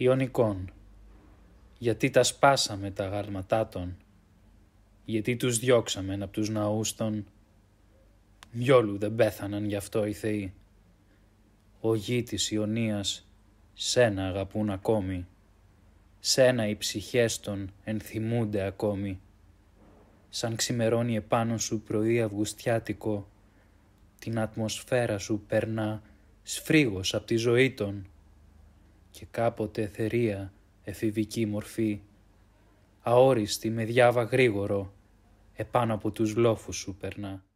Ιωνικών, γιατί τα σπάσαμε τα γάρματά των, γιατί τους διώξαμε από τους ναούς των, διόλου δεν πέθαναν γι' αυτό οι θεοί. Ο γη της Ιωνίας, σένα αγαπούν ακόμη, σένα οι ψυχές των ενθυμούνται ακόμη, σαν ξημερώνει επάνω σου πρωί αυγουστιάτικο, την ατμοσφαίρα σου περνά σφρίγος από τη ζωή των και κάποτε θερία εφηβική μορφή, αόριστη με διάβα γρήγορο, επάνω από τους λόφους σου περνά.